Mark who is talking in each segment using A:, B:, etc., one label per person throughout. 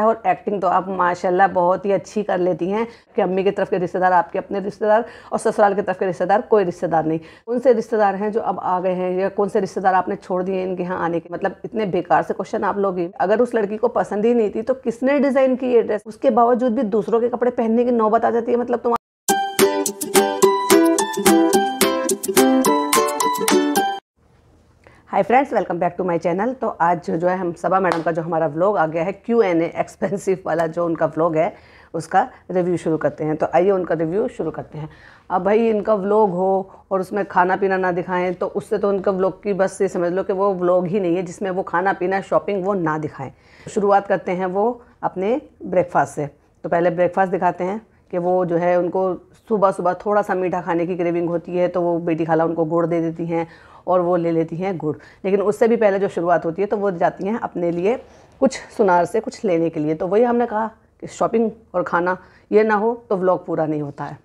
A: और एक्टिंग तो आप माशाल्लाह बहुत ही अच्छी कर लेती हैं कि अम्मी की तरफ के रिश्तेदार आपके अपने रिश्तेदार और ससुराल की तरफ के रिश्तेदार कोई रिश्तेदार नहीं कौन से रिश्तेदार हैं जो अब आ गए हैं या कौन से रिश्तेदार आपने छोड़ दिए इनके यहाँ आने के मतलब इतने बेकार से क्वेश्चन आप लोग अगर उस लड़की को पसंद ही नहीं थी तो किसने डिज़ाइन की ये ड्रेस उसके बावजूद भी दूसरों के कपड़े पहनने की नौबत आ जाती है मतलब तुम्हारा hi friends welcome back to my channel तो आज जो जो है हम सभा मैडम का जो हमारा व्लॉग आ गया है क्यू एन ए एक्सपेंसिव वाला जो उनका व्लॉग है उसका रिव्यू शुरू करते हैं तो आइए उनका रिव्यू शुरू करते हैं अब भाई इनका व्लॉग हो और उसमें खाना पीना ना दिखाएं तो उससे तो उनका व्लॉग की बस ये समझ लो कि वो व्लॉग ही नहीं है जिसमें वो खाना पीना शॉपिंग वो ना दिखाएँ शुरुआत करते हैं वो अपने ब्रेकफास्ट से तो पहले ब्रेकफास्ट दिखाते हैं कि वो जो है उनको सुबह सुबह थोड़ा सा मीठा खाने की क्रेविंग होती है तो वो बेटी खाला उनको गुड़ दे देती हैं और वो ले लेती हैं गुड़ लेकिन उससे भी पहले जो शुरुआत होती है तो वो जाती हैं अपने लिए कुछ सुनार से कुछ लेने के लिए तो वही हमने कहा कि शॉपिंग और खाना ये ना हो तो व्लॉग पूरा नहीं होता है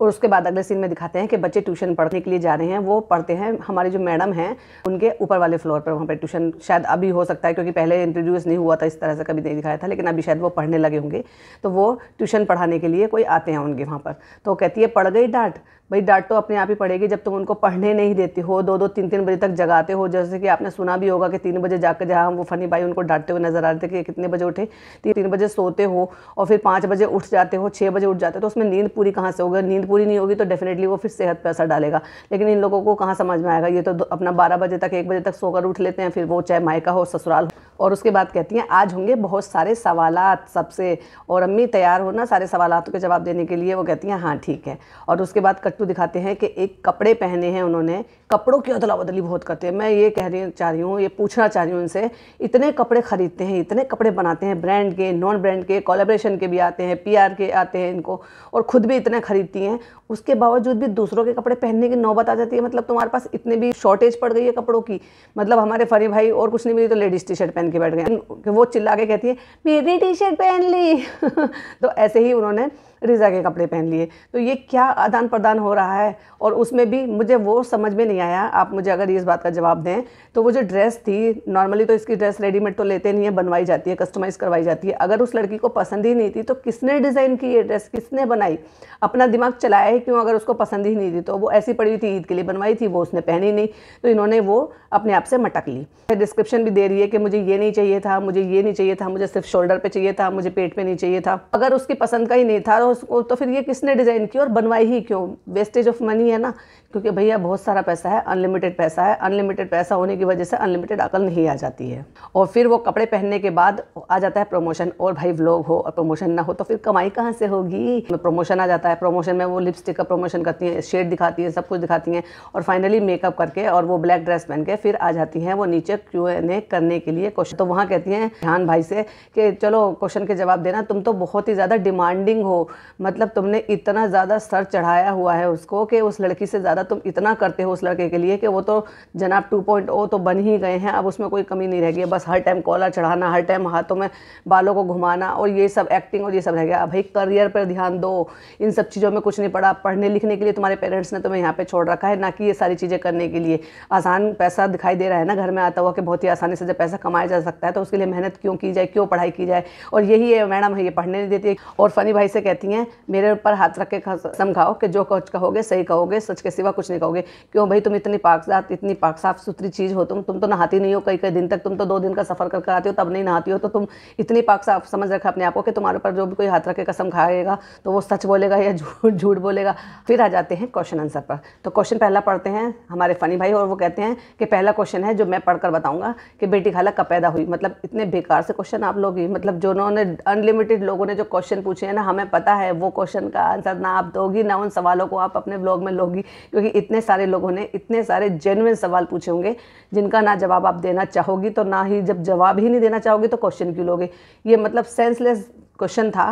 A: और उसके बाद अगले सीन में दिखाते हैं कि बच्चे ट्यूशन पढ़ने के लिए जा रहे हैं वो पढ़ते हैं हमारी जो मैडम हैं उनके ऊपर वाले फ्लोर पर वहाँ पर ट्यूशन शायद अभी हो सकता है क्योंकि पहले इंट्रोड्यूस नहीं हुआ था इस तरह से कभी नहीं दिखाया था लेकिन अभी शायद वो पढ़ने लगे होंगे तो वो ट्यूशन पढ़ाने के लिए कोई आते हैं उनके वहाँ पर तो कहती है पढ़ गई डांट भाई डांट तो अपने आप ही पड़ेगी जब तुम उनको पढ़ने नहीं देते हो दो दो तीन तीन बजे तक जगाते हो जैसे कि आपने सुना भी होगा कि तीन बजे जाकर जहाँ वो फनी भाई उनको डांटते हुए नजर आ रहे थे कि कितने बजे उठे तीन तीन बजे सोते हो और फिर पाँच बजे उठ जाते हो छः बजे उठ जाते हो तो उसमें नींद पूरी कहाँ से होगी नींद पूरी नहीं होगी तो डेफिनेटली वो फिर सेहत पर असर डालेगा लेकिन इन लोगों को कहाँ समझ में आएगा ये तो अपना बारह बजे तक एक बजे तक सोकर उठ लेते हैं फिर वो चाहे मायका हो ससुराल हो और उसके बाद कहती हैं आज होंगे बहुत सारे सवाल सबसे और अम्मी तैयार होना सारे सवाल के जवाब देने के लिए वो कहती हैं हाँ ठीक है और उसके बाद कट्टू दिखाते हैं कि एक कपड़े पहने हैं उन्होंने कपड़ों की अदला बदली बहुत करते हैं मैं ये कह रही चाह रही हूँ ये पूछना चाह रही हूँ उनसे इतने कपड़े ख़रीदते हैं इतने कपड़े बनाते हैं ब्रांड के नॉन ब्रांड के कोलेब्रेशन के भी आते हैं पी के आते हैं इनको और ख़ुद भी इतने ख़रीदती हैं उसके बावजूद भी दूसरों के कपड़े पहनने की नौबत आ जाती है मतलब तुम्हारे पास इतने भी शॉर्टेज पड़ गई है कपड़ों की मतलब हमारे फरी भाई और कुछ नहीं मिली तो लेडीज़ टी शर्ट पहन के बैठ गए वो चिल्ला के कहती है मेरी टी शर्ट पहन ली तो ऐसे ही उन्होंने रिज़ा के कपड़े पहन लिए तो ये क्या आदान प्रदान हो रहा है और उसमें भी मुझे वो समझ में नहीं आया आप मुझे अगर इस बात का जवाब दें तो वो जो ड्रेस थी नॉर्मली तो इसकी ड्रेस रेडीमेड तो लेते नहीं है बनवाई जाती है कस्टमाइज़ करवाई जाती है अगर उस लड़की को पसंद ही नहीं थी तो किसने डिज़ाइन की ये ड्रेस किसने बनाई अपना दिमाग चलाया है क्यों अगर उसको पसंद ही नहीं थी तो वो ऐसी पड़ी थी ईद के लिए बनवाई थी वो उसने पहनी नहीं तो इन्होंने वो अपने आप से मटक ली डिस्क्रिप्शन भी दे रही है कि मुझे ये नहीं चाहिए था मुझे ये नहीं चाहिए था मुझे सिर्फ शोल्डर पर चाहिए था मुझे पेट पर नहीं चाहिए था अगर उसकी पसंद का ही नहीं था तो उसको तो फिर ये किसने डिज़ाइन की और बनवाई ही क्यों वेस्टेज ऑफ मनी है ना क्योंकि भैया बहुत सारा पैसा है अनलिमिटेड पैसा है अनलिमिटेड पैसा होने की वजह से अनलिमिटेड अकल नहीं आ जाती है और फिर वो कपड़े पहनने के बाद आ जाता है प्रमोशन और भाई व्लॉग हो और प्रमोशन ना हो तो फिर कमाई कहाँ से होगी प्रमोशन आ जाता है प्रमोशन में वो लिपस्टिक का प्रमोशन करती हैं शेड दिखाती हैं सब कुछ दिखाती हैं और फाइनली मेकअप करके और वो ब्लैक ड्रेस पहन के फिर आ जाती हैं वो नीचे क्यू एन ए करने के लिए क्वेश्चन तो वहाँ कहती हैं ध्यान भाई से कि चलो क्वेश्चन के जवाब देना तुम तो बहुत ही ज़्यादा डिमांडिंग हो मतलब तुमने इतना ज़्यादा सर चढ़ाया हुआ है उसको कि उस लड़की से ज़्यादा तुम इतना करते हो उस लड़के के लिए कि वो तो जनाब 2.0 तो बन ही गए हैं अब उसमें कोई कमी नहीं रह गई बस हर टाइम कॉलर चढ़ाना हर टाइम हाथों में बालों को घुमाना और ये सब एक्टिंग और ये सब रह गया भाई करियर पर ध्यान दो इन सब चीज़ों में कुछ नहीं पड़ा पढ़ने लिखने के लिए तुम्हारे पेरेंट्स ने तुम्हें यहाँ पर छोड़ रखा है ना कि ये सारी चीज़ें करने के लिए आसान पैसा दिखाई दे रहा है ना घर में आता हुआ कि बहुत ही आसानी से जब पैसा कमाया जा सकता है तो उसके लिए मेहनत क्यों की जाए क्यों पढ़ाई की जाए और यही है मैडम है ये पढ़ने नहीं देती और फनी भाई से कहती जाती हैं मेरे ऊपर हाथ रख के समझाओ कि जो कुछ कहोगे सही कहोगे सच के सिवा कुछ नहीं कहोगे क्यों भाई तुम इतनी पाकसात इतनी पाक साफ सुथरी चीज़ हो तुम तुम तो नहाती नहीं हो कई कई दिन तक तुम तो दो दिन का सफ़र कर आती हो तब नहीं नहाती हो तो तुम इतनी पाक साफ समझ रखा अपने आप को कि तुम्हारे ऊपर जो भी कोई हाथ रख के कसम खाएगा तो वो सच बोलेगा या झूठ झूठ बोलेगा फिर आ जाते हैं क्वेश्चन आंसर पर तो क्वेश्चन पहला पढ़ते हैं हमारे फ़नी भाई और वो कहते हैं कि पहला क्वेश्चन है जो मैं पढ़कर बताऊंगा कि बेटी खाला कब पैदा हुई मतलब इतने बेकार से क्वेश्चन आप लोग ही मतलब जो उन्होंने अनलिमिटेड लोगों ने जो क्वेश्चन पूछे हैं ना हमें पता है वो क्वेश्चन का आंसर ना आप दोगी ना उन सवालों को आप अपने ब्लॉग में लोगी क्योंकि इतने सारे लोगों ने इतने सारे जेनुइन सवाल पूछे होंगे जिनका ना जवाब आप देना चाहोगी तो ना ही जब जवाब ही नहीं देना चाहोगी तो क्वेश्चन क्यों लोगे ये मतलब सेंसलेस क्वेश्चन था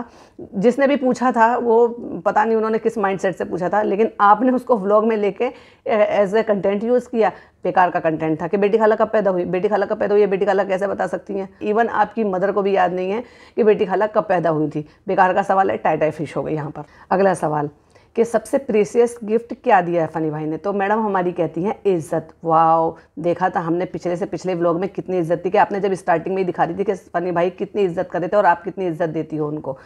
A: जिसने भी पूछा था वो पता नहीं उन्होंने किस माइंडसेट से पूछा था लेकिन आपने उसको व्लॉग में लेके एज ए कंटेंट यूज़ किया बेकार का कंटेंट था कि बेटी खाला कब पैदा हुई बेटी खाला कब पैदा हुई बेटी खाला कैसे बता सकती हैं इवन आपकी मदर को भी याद नहीं है कि बेटी खाला कब पैदा हुई थी बेकार का सवाल है टाइटाई फिश हो गई यहाँ पर अगला सवाल कि सबसे प्रीसियस गिफ्ट क्या दिया है फ़नी भाई ने तो मैडम हमारी कहती हैं इज़्ज़त वाओ देखा था हमने पिछले से पिछले व्लॉग में कितनी इज़्ज़त थी कि आपने जब स्टार्टिंग में ही दिखा रही थी कि फ़नी भाई कितनी इज़्ज़त कर रहे थे और आप कितनी इज़्ज़त देती हो उनको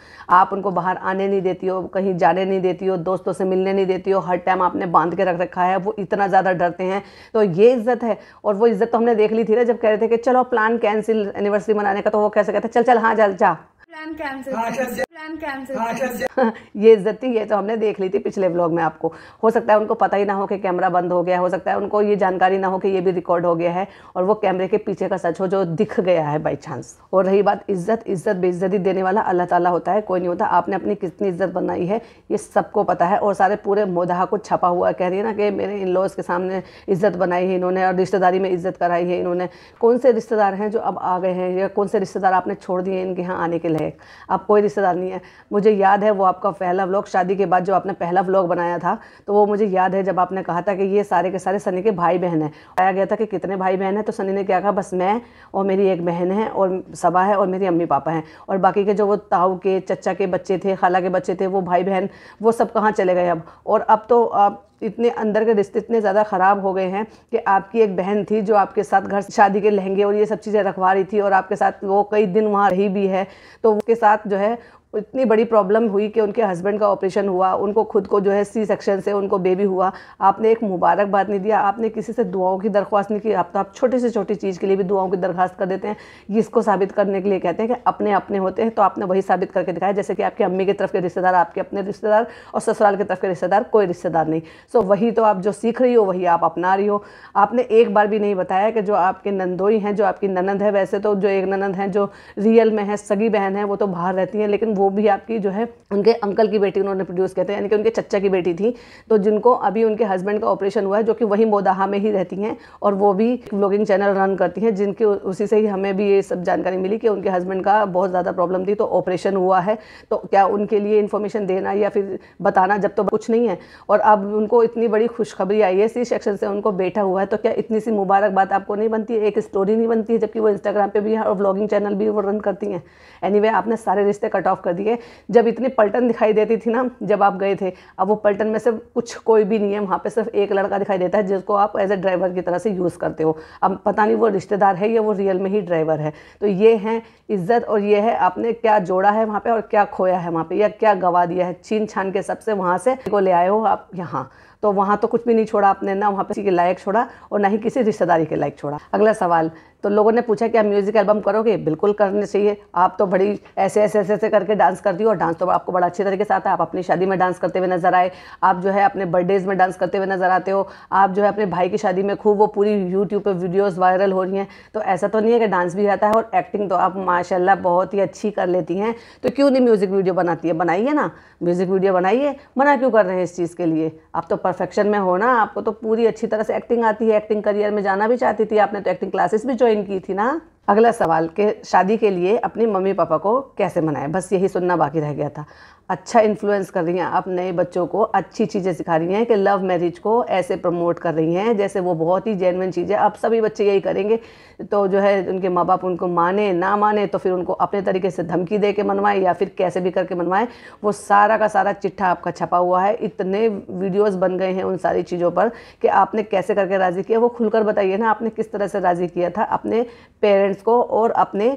A: आप उनको बाहर आने नहीं देती हो कहीं जाने नहीं देती हो दोस्तों से मिलने नहीं देती हो हर टाइम आपने बांध के रख रखा है वो इतना ज़्यादा डरते हैं तो ये इज़्ज़त है और वो इज़्ज़त तो हमने देख ली थी ना जब कह रहे थे कि चलो प्लान कैंसिल एनिवर्सरी मनाने का तो वो कैसे कहते चल चल हाँ चल जा प्लान हाँ, कैंसिल हाँ, ये इज्जती ये तो हमने देख ली थी पिछले व्लॉग में आपको हो सकता है उनको पता ही ना हो कि कैमरा बंद हो गया हो सकता है उनको ये जानकारी ना हो कि ये भी रिकॉर्ड हो गया है और वो कैमरे के पीछे का सच हो जो दिख गया है बाई चांस और रही बात इज्जत इज्जत बेइज्जती देने वाला अल्लाह ताला होता है कोई नहीं होता आपने अपनी कितनी इज्जत बनाई है ये सबको पता है और सारे पूरे मोदहा को छपा हुआ कह रही है ना कि मेरे इन लोग के सामने इज्जत बनाई है इन्होंने और रिश्तेदारी में इज्जत कराई है इन्होंने कौन से रिश्तेदार हैं जो अब आ गए हैं या कौन से रिश्तेदार आपने छोड़ दिए इनके यहाँ आने के लिए अब कोई रिश्तेदार नहीं नहीं है मुझे याद है वो आपका पहला व्लॉग शादी के बाद जो आपने पहला व्लॉग बनाया था तो वो मुझे याद है जब आपने कहा था कि ये सारे के सारे सनी के भाई बहन हैं आया गया था कि कितने भाई बहन हैं तो सनी ने क्या कहा बस मैं और मेरी एक बहन है और सबा है और मेरी अम्मी पापा हैं और बाकी के जो वो ताऊ के चचा के बच्चे थे खाला के बच्चे थे वो भाई बहन वो सब कहाँ चले गए अब और अब तो आप इतने अंदर के रिश्ते इतने ज़्यादा ख़राब हो गए हैं कि आपकी एक बहन थी जो आपके साथ घर शादी के लहंगे और ये सब चीज़ें रखवा रही थी और आपके साथ वो कई दिन वहाँ रही भी है तो उसके साथ जो है इतनी बड़ी प्रॉब्लम हुई कि उनके हस्बैंड का ऑपरेशन हुआ उनको खुद को जो है सी सेक्शन से उनको बेबी हुआ आपने एक मुबारकबाद नहीं दिया आपने किसी से दुआओं की दरख्वास्त नहीं की आप तो आप छोटी से छोटी चीज़ के लिए भी दुआओं की दरख्वास्त कर देते हैं इसको साबित करने के लिए कहते हैं कि अपने अपने होते हैं तो आपने वही साबित करके दिखाया जैसे कि आपकी अम्मी की तरफ के रिश्तेदार आपके अपने रिश्तेदार और ससुराल की तरफ के रिश्तेदार कोई रिश्तेदार नहीं सो वही तो आप जो सीख रही हो वही आप अपना रही हो आपने एक बार भी नहीं बताया कि जो आपके नंदोई हैं जो आपकी ननद है वैसे तो जो एक ननद हैं जो रियल में है सगी बहन है वो तो बाहर रहती हैं लेकिन वो भी आपकी जो है उनके अंकल की बेटी उन्होंने प्रोड्यूस कहते हैं यानी कि उनके चच्चा की बेटी थी तो जिनको अभी उनके हस्बैंड का ऑपरेशन हुआ है जो कि वही मोदाहा में ही रहती हैं और वो भी ब्लॉगिंग चैनल रन करती हैं जिनकी उसी से ही हमें भी ये सब जानकारी मिली कि उनके हस्बैंड का बहुत ज़्यादा प्रॉब्लम थी तो ऑपरेशन हुआ है तो क्या उनके लिए इन्फॉर्मेशन देना या फिर बताना जब तो कुछ नहीं है और अब उनको इतनी बड़ी खुशखबरी आई है सी सेक्शन से उनको बैठा हुआ है तो क्या इतनी सी मुबारकबाद आपको नहीं बनती है एक स्टोरी नहीं बनती है जबकि वो इंस्टाग्राम पे भी और ब्लॉगिंग चैनल भी वो रन करती हैं एनी anyway, आपने सारे रिश्ते कट ऑफ कर दिए जब इतनी पलटन दिखाई देती थी ना जब आप गए थे अब वो पलटन में से कुछ कोई भी नहीं है वहाँ पर सिर्फ एक लड़का दिखाई देता है जिसको आप एज ए ड्राइवर की तरह से यूज़ करते हो अब पता नहीं वो रिश्तेदार है या वो रियल में ही ड्राइवर है तो ये है इज्जत और ये है आपने क्या जोड़ा है वहाँ पर और क्या खोया है वहाँ पर या क्या गवा दिया है छीन छान के सबसे वहाँ से को ले आए हो आप यहाँ तो वहाँ तो कुछ भी नहीं छोड़ा आपने ना वहाँ पर किसी के लायक छोड़ा और ना ही किसी रिश्तेदारी के लायक छोड़ा अगला सवाल तो लोगों ने पूछा कि आप म्यूज़िक एल्बम करोगे बिल्कुल करने चाहिए आप तो बड़ी ऐसे ऐसे ऐसे ऐसे करके डांस करती हो और डांस तो आपको बड़ा अच्छे तरीके से आता है आप अपनी शादी में डांस करते हुए नजर आए आप जो है अपने बर्थडेज़ में डांस करते हुए नजर आते हो आप जो है अपने भाई की शादी में खूब वो पूरी यूट्यूब पर वीडियोज़ वायरल हो रही हैं तो ऐसा तो नहीं है कि डांस भी आता है और एक्टिंग तो आप माशाला बहुत ही अच्छी कर लेती हैं तो क्यों नहीं म्यूज़िक वीडियो बनाती है बनाइए ना म्यूज़िक वीडियो बनाइए मना क्यों कर रहे हैं इस चीज़ के लिए आप तो परफेक्शन में हो ना आपको तो पूरी अच्छी तरह से एक्टिंग आती है एक्टिंग करियर में जाना भी चाहती थी आपने तो एक्टिंग क्लासेस भी ज्वाइन ज्वाइन तो की थी ना अगला सवाल के शादी के लिए अपने मम्मी पापा को कैसे मनाएं बस यही सुनना बाकी रह गया था अच्छा इन्फ्लुएंस कर रही हैं आप नए बच्चों को अच्छी चीज़ें सिखा रही हैं कि लव मैरिज को ऐसे प्रमोट कर रही हैं जैसे वो बहुत ही जेनविन चीज़ है आप सभी बच्चे यही करेंगे तो जो है उनके माँ बाप उनको माने ना माने तो फिर उनको अपने तरीके से धमकी दे के मनवाएं या फिर कैसे भी करके मनवाएं वो सारा का सारा चिट्ठा आपका छपा हुआ है इतने वीडियोज़ बन गए हैं उन सारी चीज़ों पर कि आपने कैसे करके राज़ी किया वो खुलकर बताइए ना आपने किस तरह से राज़ी किया था अपने पेरेंट्स फ्रेंड्स को और अपने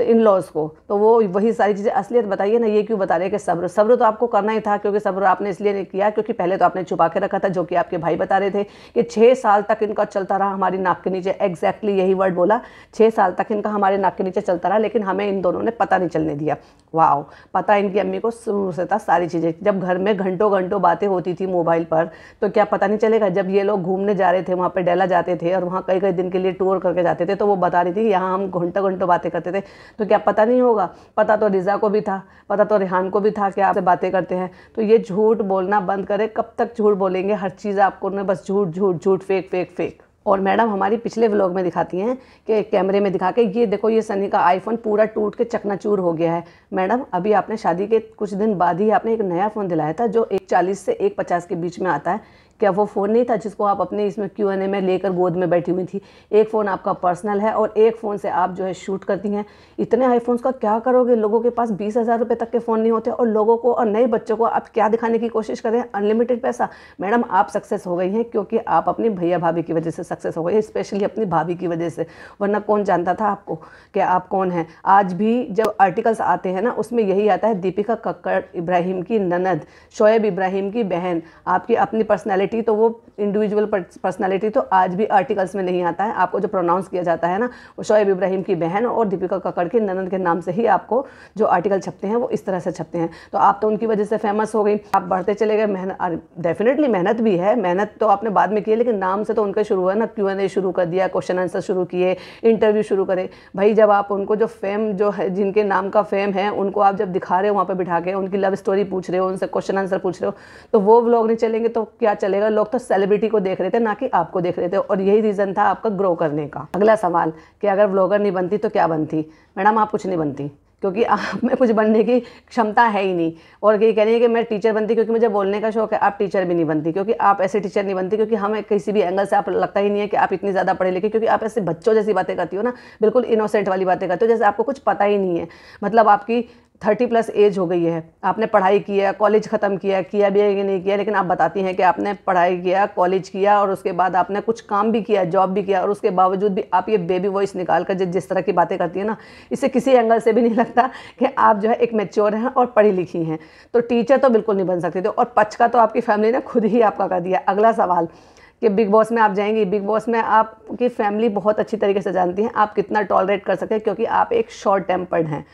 A: इन लॉज़ को तो वो वही सारी चीज़ें असलियत बताइए ना ये क्यों बता रहे हैं कि सब्र सब्र तो आपको करना ही था क्योंकि सब्र आपने इसलिए नहीं किया क्योंकि पहले तो आपने छुपा के रखा था जो कि आपके भाई बता रहे थे कि छः साल तक इनका चलता रहा हमारी नाक के नीचे एग्जैक्टली यही वर्ड बोला छः साल तक इनका हमारे नाक के नीचे चलता रहा लेकिन हमें इन दोनों ने पता नहीं चलने दिया वाह पता इनकी अम्मी को शुरू से था सारी चीज़ें जब घर में घंटों घंटों बातें होती थी मोबाइल पर तो क्या पता नहीं चलेगा जब ये लोग घूमने जा रहे थे वहाँ पर डेला जाते थे और वहाँ कई कई दिन के लिए टूर करके जाते थे तो वो बता रही थी यहाँ हम घंटों घंटों बातें करते थे तो क्या पता नहीं होगा पता तो रिज़ा को भी था पता तो रिहान को भी था कि आपसे बातें करते हैं तो ये झूठ बोलना बंद करें कब तक झूठ बोलेंगे हर चीज़ आपको उन्हें बस झूठ झूठ झूठ फेक फेक फेक और मैडम हमारी पिछले व्लॉग में दिखाती हैं कि कैमरे में दिखा के ये देखो ये सनी का आईफोन पूरा टूट के चकनाचूर हो गया है मैडम अभी आपने शादी के कुछ दिन बाद ही आपने एक नया फ़ोन दिलाया था जो एक चालीस से एक पचास के बीच में आता है क्या वो फ़ोन नहीं था जिसको आप अपने इसमें क्यू एन ए में लेकर गोद में बैठी हुई थी एक फ़ोन आपका पर्सनल है और एक फ़ोन से आप जो है शूट करती हैं इतने आईफोन्स का क्या करोगे लोगों के पास बीस हज़ार रुपये तक के फ़ोन नहीं होते और लोगों को और नए बच्चों को आप क्या दिखाने की कोशिश कर रहे हैं अनलिमिटेड पैसा मैडम आप सक्सेस हो गई हैं क्योंकि आप अपनी भैया भाभी की वजह से सक्सेस हो गई स्पेशली अपनी भाभी की वजह से वरना कौन जानता था आपको कि आप कौन हैं आज भी जब आर्टिकल्स आते हैं ना उसमें यही आता है दीपिका कक्कड़ इब्राहिम की ननद शोएब इब्राहिम की बहन आपकी अपनी पर्सनैलिटी पर्सनैलिटी तो वो इंडिविजुअल पर्सनैलिटी तो आज भी आर्टिकल्स में नहीं आता है आपको जो प्रोनाउंस किया जाता है ना वो शोएब इब्राहिम की बहन और दीपिका कक्कड़ के ननद के नाम से ही आपको जो आर्टिकल छपते हैं वो इस तरह से छपते हैं तो आप तो उनकी वजह से फेमस हो गई आप बढ़ते चले गए मेहनत डेफिनेटली मेहनत भी है मेहनत तो आपने बाद में की है लेकिन नाम से तो उनका शुरू हुआ ना क्यू एन ए शुरू कर दिया क्वेश्चन आंसर शुरू किए इंटरव्यू शुरू करे भाई जब आप उनको जो फेम जो है जिनके नाम का फेम है उनको आप जब दिखा रहे हो वहाँ पर बिठा के उनकी लव स्टोरी पूछ रहे हो उनसे क्वेश्चन आंसर पूछ रहे हो तो वो ब्लॉग नहीं चलेंगे तो क्या चले चलेगा लोग तो सेलिब्रिटी को देख रहे थे ना कि आपको देख रहे थे और यही रीज़न था आपका ग्रो करने का अगला सवाल कि अगर ब्लॉगर नहीं बनती तो क्या बनती मैडम आप कुछ नहीं बनती क्योंकि आप में कुछ बनने की क्षमता है ही नहीं और ये कह रही है कि मैं टीचर बनती क्योंकि मुझे बोलने का शौक है आप टीचर भी नहीं बनती क्योंकि आप ऐसे टीचर नहीं बनती क्योंकि हमें किसी भी एंगल से आप लगता ही नहीं है कि आप इतनी ज़्यादा पढ़े लिखे क्योंकि आप ऐसे बच्चों जैसी बातें करती हो ना बिल्कुल इनोसेंट वाली बातें करती हो जैसे आपको कुछ पता ही नहीं है मतलब आपकी थर्टी प्लस एज हो गई है आपने पढ़ाई किया कॉलेज ख़त्म किया किया भी है कि नहीं किया लेकिन आप बताती हैं कि आपने पढ़ाई किया कॉलेज किया और उसके बाद आपने कुछ काम भी किया जॉब भी किया और उसके बावजूद भी आप ये बेबी वॉइस निकाल कर जिस जिस तरह की बातें करती हैं ना इससे किसी एंगल से भी नहीं लगता कि आप जो है एक मेच्योर हैं और पढ़ी लिखी हैं तो टीचर तो बिल्कुल नहीं बन सकती थी और पचका तो आपकी फैमिली ने खुद ही आपका कर दिया अगला सवाल कि बिग बॉस में आप जाएंगे बिग बॉस में आपकी फैमिली बहुत अच्छी तरीके से जानती है आप कितना टॉलरेट कर सकते हैं क्योंकि आप एक शॉर्ट टेम्पर्ड हैं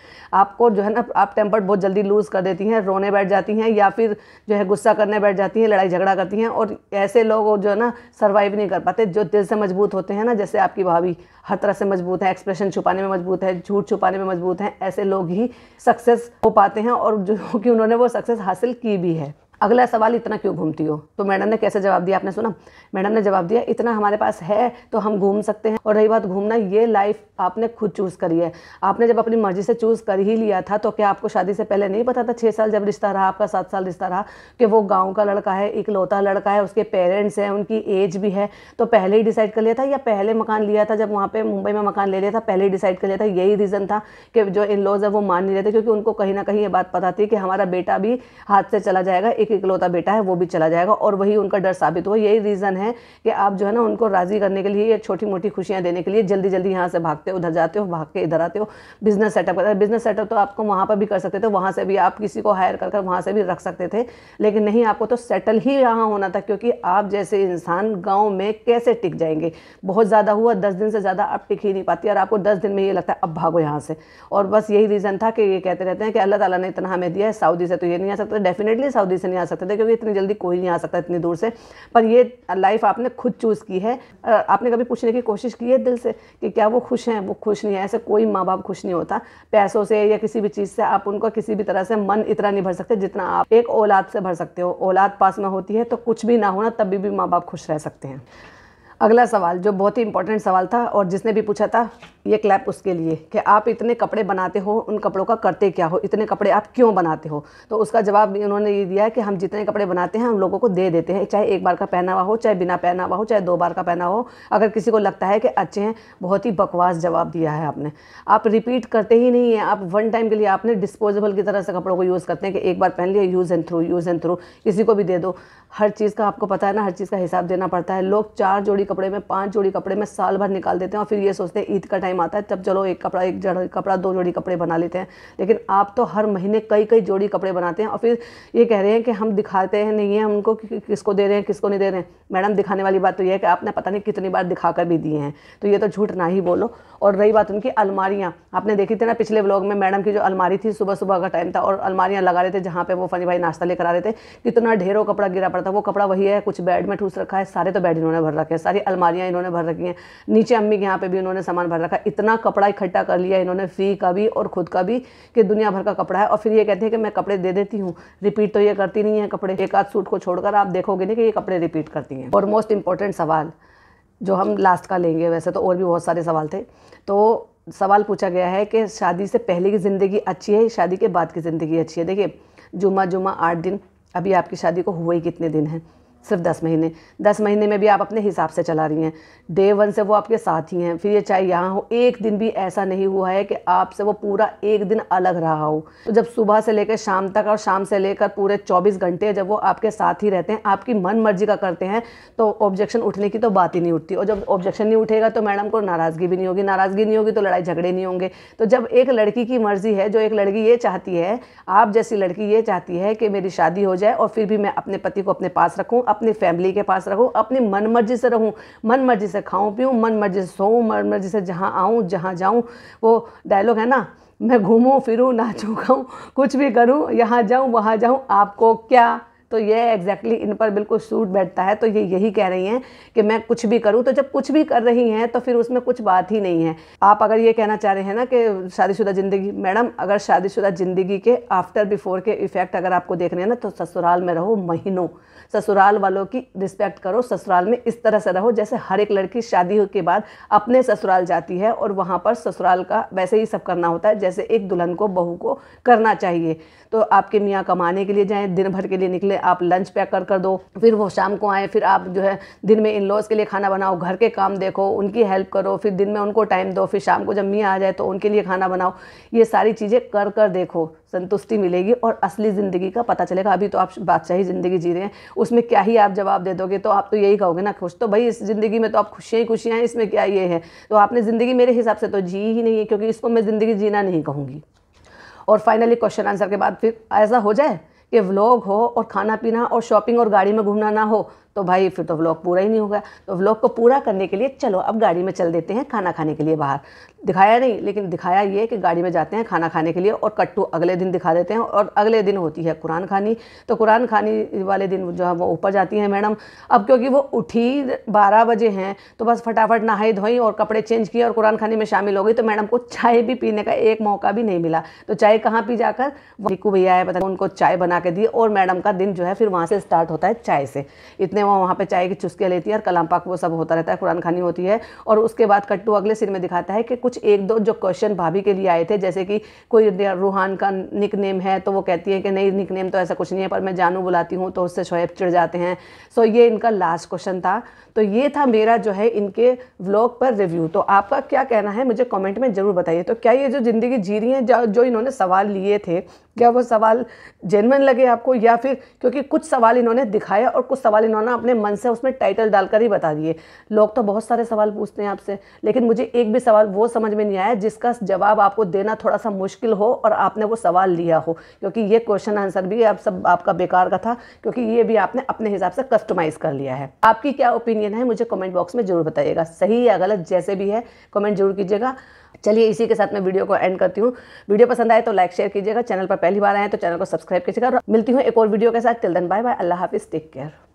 A: आपको जो है ना आप टेम्पर्ड बहुत जल्दी लूज़ कर देती हैं रोने बैठ जाती हैं या फिर जो है गुस्सा करने बैठ जाती हैं लड़ाई झगड़ा करती हैं और ऐसे लोग जो है ना सर्वाइव नहीं कर पाते जो दिल से मजबूत होते हैं ना जैसे आपकी भाभी हर तरह से मजबूत है एक्सप्रेशन छुपाने में मजबूत है झूठ छुपाने में मजबूत हैं ऐसे लोग ही सक्सेस हो पाते हैं और जो कि उन्होंने वो सक्सेस हासिल की भी है अगला सवाल इतना क्यों घूमती हो तो मैडम ने कैसे जवाब दिया आपने सुना मैडम ने जवाब दिया इतना हमारे पास है तो हम घूम सकते हैं और रही बात घूमना ये लाइफ आपने खुद चूज़ करी है आपने जब अपनी मर्ज़ी से चूज़ कर ही लिया था तो क्या आपको शादी से पहले नहीं पता था छः साल जब रिश्ता रहा आपका सात साल रिश्ता रहा कि वो गाँव का लड़का है इकलौता लड़का है उसके पेरेंट्स हैं उनकी एज भी है तो पहले ही डिसाइड कर लिया था या पहले मकान लिया था जब वहाँ पर मुंबई में मकान ले लिया था पहले ही डिसाइड कर लिया था यही रीज़न था कि जो इन लॉज है वो मान नहीं रहे थे क्योंकि उनको कहीं ना कहीं ये बात पता थी कि हमारा बेटा भी हाथ से चला जाएगा एक एक इकलौता बेटा है वो भी चला जाएगा और वही उनका डर साबित हुआ यही रीज़न है कि आप जो है ना उनको राज़ी करने के लिए या छोटी मोटी खुशियाँ देने के लिए जल्दी जल्दी यहाँ से भागते हो उधर जाते हो भाग के इधर आते हो बिज़नेस सेटअप करते बिज़नेस सेटअप तो आपको वहाँ पर भी कर सकते थे वहाँ से भी आप किसी को हायर कर कर वहाँ से भी रख सकते थे लेकिन नहीं आपको तो सेटल ही यहाँ होना था क्योंकि आप जैसे इंसान गाँव में कैसे टिक जाएंगे बहुत ज़्यादा हुआ दस दिन से ज़्यादा आप टिक ही नहीं पाती और आपको दस दिन में ये लगता है अब भागो यहाँ से और बस यही रीज़न था कि ये कहते रहते हैं कि अल्लाह ताला ने इतना हमें दिया है सऊदी से तो ये नहीं आ सकता डेफिनेटली सऊदी से नहीं आ सकते थे क्योंकि इतनी जल्दी कोई नहीं आ सकता इतनी दूर से पर ये लाइफ आपने खुद चूज़ की है आपने कभी पूछने की कोशिश की है दिल से कि क्या वो खुश हैं वो खुश नहीं है ऐसे कोई माँ बाप खुश नहीं होता पैसों से या किसी भी चीज़ से आप उनका किसी भी तरह से मन इतना नहीं भर सकते जितना आप एक औलाद से भर सकते हो औलाद पास में होती है तो कुछ भी ना होना तभी भी माँ बाप खुश रह सकते हैं अगला सवाल जो बहुत ही इंपॉर्टेंट सवाल था और जिसने भी पूछा था ये क्लैप उसके लिए कि आप इतने कपड़े बनाते हो उन कपड़ों का करते क्या हो इतने कपड़े आप क्यों बनाते हो तो उसका जवाब उन्होंने ये दिया है कि हम जितने कपड़े बनाते हैं हम लोगों को दे देते हैं चाहे एक बार का पहना हुआ हो चाहे बिना पहना हुआ हो चाहे दो बार का पहना हो अगर किसी को लगता है कि अच्छे हैं बहुत ही बकवास जवाब दिया है आपने आप रिपीट करते ही नहीं हैं आप वन टाइम के लिए आपने डिस्पोजेबल की तरह से कपड़ों को यूज़ करते हैं कि एक बार पहन लिया use and throw use and throw किसी को भी दे दो हर चीज़ का आपको पता है ना हर चीज़ का हिसाब देना पड़ता है लोग चार जोड़ी कपड़े में पांच जोड़ी कपड़े में साल भर निकाल देते हैं और फिर ये सोचते हैं ईद का टाइम आता है तब चलो एक कपड़ा एक जड़ कपड़ा दो जोड़ी कपड़े बना लेते हैं लेकिन आप तो हर महीने कई कई जोड़ी कपड़े बनाते हैं और फिर ये कह रहे हैं कि हम दिखाते हैं नहीं है उनको कि किसको दे रहे हैं किसको नहीं दे रहे हैं मैडम दिखाने वाली बात तो यह है कि आपने पता नहीं कितनी बार दिखा कर भी दिए हैं तो ये तो झूठ ना ही बोलो और रही बात उनकी अलमारियाँ आपने देखी थी ना पिछले ब्लॉग में मैडम की जो अलमारी थी सुबह सुबह का टाइम था और अलमारियाँ लगा रहे थे जहाँ पे वो फनी भाई नाश्ता लेकर आ रहे थे कितना ढेरों कपड़ा गिरा पड़ता वो कपड़ा वही है कुछ बेड में ठूस रखा है सारे तो बेड इन्होंने भर रखे हैं सारे अलमारियाँ इन्होंने भर रखी हैं नीचे अम्मी के यहाँ पे भी इन्होंने सामान भर रखा इतना कपड़ा इकट्ठा कर लिया इन्होंने फ्री का भी और ख़ुद का भी कि दुनिया भर का कपड़ा है और फिर ये कहते हैं कि मैं कपड़े दे देती हूँ रिपीट तो ये करती नहीं है कपड़े एक आध सूट को छोड़कर आप देखोगे नहीं कि ये कपड़े रिपीट करती हैं और मोस्ट इंपॉर्टेंट सवाल जो हम लास्ट का लेंगे वैसे तो और भी बहुत सारे सवाल थे तो सवाल पूछा गया है कि शादी से पहले की ज़िंदगी अच्छी है शादी के बाद की ज़िंदगी अच्छी है देखिए जुमा जुमा आठ दिन अभी आपकी शादी को हुए ही कितने दिन हैं सिर्फ दस महीने दस महीने में भी आप अपने हिसाब से चला रही हैं डे वन से वो आपके साथ ही हैं फिर ये चाहे यहाँ हो एक दिन भी ऐसा नहीं हुआ है कि आपसे वो पूरा एक दिन अलग रहा हो तो जब सुबह से लेकर शाम तक और शाम से लेकर पूरे चौबीस घंटे जब वो आपके साथ ही रहते हैं आपकी मन मर्जी का करते हैं तो ऑब्जेक्शन उठने की तो बात ही नहीं उठती और जब ऑब्जेक्शन नहीं उठेगा तो मैडम को नाराज़गी भी नहीं होगी नाराज़गी नहीं होगी तो लड़ाई झगड़े नहीं होंगे तो जब एक लड़की की मर्ज़ी है जो एक लड़की ये चाहती है आप जैसी लड़की ये चाहती है कि मेरी शादी हो जाए और फिर भी मैं अपने पति को अपने पास रखूँ अपनी फैमिली के पास रहूँ अपनी मन मर्जी से रहूँ मन मर्जी से खाऊँ पीऊँ मन मर्जी से सोऊँ मन मर्जी से जहाँ आऊँ जहाँ जाऊँ वो डायलॉग है ना मैं घूमूँ फिरूँ नाचूँ खाऊँ कुछ भी करूँ यहाँ जाऊँ वहाँ जाऊँ आपको क्या तो ये एग्जैक्टली exactly इन पर बिल्कुल सूट बैठता है तो ये यही कह रही हैं कि मैं कुछ भी करूं तो जब कुछ भी कर रही हैं तो फिर उसमें कुछ बात ही नहीं है आप अगर ये कहना चाह रहे हैं ना कि शादीशुदा ज़िंदगी मैडम अगर शादीशुदा ज़िंदगी के आफ्टर बिफोर के इफ़ेक्ट अगर आपको देख रहे हैं ना तो ससुराल में रहो महीनों ससुराल वालों की रिस्पेक्ट करो ससुराल में इस तरह से रहो जैसे हर एक लड़की शादी के बाद अपने ससुराल जाती है और वहाँ पर ससुराल का वैसे ही सब करना होता है जैसे एक दुल्हन को बहू को करना चाहिए तो आपके मियाँ कमाने के लिए जाएँ दिन भर के लिए निकले आप लंच पैक कर कर दो फिर वो शाम को आए फिर आप जो है दिन में इन लॉज के लिए खाना बनाओ घर के काम देखो उनकी हेल्प करो फिर दिन में उनको टाइम दो फिर शाम को जब मियाँ आ जाए तो उनके लिए खाना बनाओ ये सारी चीज़ें कर कर देखो संतुष्टि मिलेगी और असली ज़िंदगी का पता चलेगा अभी तो आप बादशाही ज़िंदगी जी रहे हैं उसमें क्या ही आप जवाब दे दोगे तो आप तो यही कहोगे ना खुश तो भाई इस ज़िंदगी में तो आप खुशियाँ ही खुशियाँ हैं इसमें क्या ये है तो आपने ज़िंदगी मेरे हिसाब से तो जी ही नहीं है क्योंकि इसको मैं ज़िंदगी जीना नहीं कहूँगी और फाइनली क्वेश्चन आंसर के बाद फिर ऐसा हो जाए कि व्लॉग हो और खाना पीना और शॉपिंग और गाड़ी में घूमना ना हो तो भाई फिर तो व्लॉग पूरा ही नहीं होगा तो व्लॉग को पूरा करने के लिए चलो अब गाड़ी में चल देते हैं खाना खाने के लिए बाहर दिखाया नहीं लेकिन दिखाया ये कि गाड़ी में जाते हैं खाना खाने के लिए और कट्टू अगले दिन दिखा देते हैं और अगले दिन होती है कुरान खानी तो कुरान खानी वाले दिन जो है वो ऊपर जाती हैं मैडम अब क्योंकि वो उठी बारह बजे हैं तो बस फटाफट नहाई धोई और कपड़े चेंज किए और कुरान खानी में शामिल हो गई तो मैडम को चाय भी पीने का एक मौका भी नहीं मिला तो चाय कहाँ पी जाकर वीकू भैया है पता उनको चाय बना के दी और मैडम का दिन जो है फिर वहाँ से स्टार्ट होता है चाय से इतने हैं वो वहाँ पर चाय की चुस्कियाँ लेती है और कलाम पाक वो सब होता रहता है कुरान खानी होती है और उसके बाद कट्टू अगले सिर में दिखाता है कि कुछ एक दो जो क्वेश्चन भाभी के लिए आए थे जैसे कि कोई रूहान का निक नेम है तो वो कहती है कि नहीं निक नेम तो ऐसा कुछ नहीं है पर मैं जानू बुलाती हूँ तो उससे शोएब चिड़ जाते हैं सो ये इनका लास्ट क्वेश्चन था तो ये था मेरा जो है इनके व्लॉग पर रिव्यू तो आपका क्या कहना है मुझे कमेंट में ज़रूर बताइए तो क्या ये जो ज़िंदगी जी रही हैं जो इन्होंने सवाल लिए थे क्या वो सवाल जेनवन लगे आपको या फिर क्योंकि कुछ सवाल इन्होंने दिखाया और कुछ सवाल इन्होंने ना अपने मन से उसमें टाइटल डालकर ही बता दिए लोग तो बहुत सारे सवाल पूछते हैं आपसे लेकिन मुझे एक भी सवाल वो समझ में नहीं आया जिसका जवाब आपको देना थोड़ा सा मुश्किल हो और आपने वो सवाल लिया हो क्योंकि ये क्वेश्चन आंसर भी आप सब आपका बेकार का था क्योंकि ये भी आपने अपने हिसाब से कस्टमाइज़ कर लिया है आपकी क्या ओपिनियन है मुझे कमेंट बॉक्स में ज़रूर बताइएगा सही या गलत जैसे भी है कॉमेंट जरूर कीजिएगा चलिए इसी के साथ मैं वीडियो को एंड करती हूँ वीडियो पसंद आए तो लाइक शेयर कीजिएगा चैनल पर पहली बार आए तो चैनल को सब्सक्राइब कीजिएगा मिलती हूँ एक और वीडियो के साथ टिल देन बाय बाय अल्लाह हाफिज़ टेक केयर